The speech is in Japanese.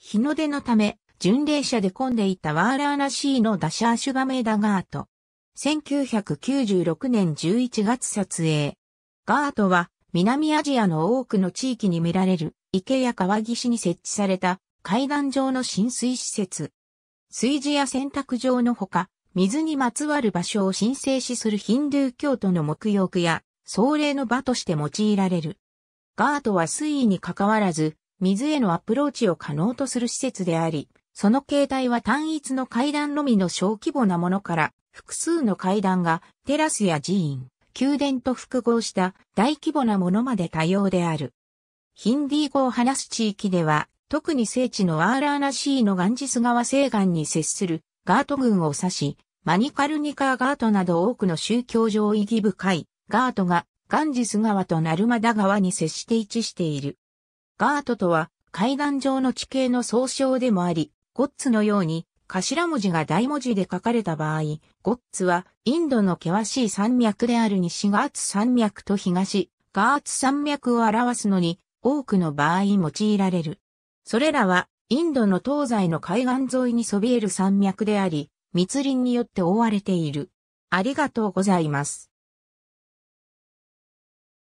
日の出のため、巡礼者で混んでいたワーラーナシーのダシャーシュガメダガート。1996年11月撮影。ガートは南アジアの多くの地域に見られる池や川岸に設置された階段状の浸水施設。水事や洗濯場のほか、水にまつわる場所を申請しするヒンドゥー教徒の沐浴や、壮霊の場として用いられる。ガートは水位に関わらず、水へのアプローチを可能とする施設であり、その形態は単一の階段のみの小規模なものから、複数の階段がテラスや寺院、宮殿と複合した大規模なものまで多様である。ヒンディー語を話す地域では、特に聖地のアーラーナシーのガンジス川西岸に接するガート群を指し、マニカルニカーガートなど多くの宗教上意義深いガートがガンジス川とナルマダ川に接して位置している。ガートとは階段上の地形の総称でもあり、ゴッツのように頭文字が大文字で書かれた場合、ゴッツはインドの険しい山脈である西ガーツ山脈と東ガーツ山脈を表すのに多くの場合用いられる。それらはインドの東西の海岸沿いにそびえる山脈であり、密林によって覆われている。ありがとうございます。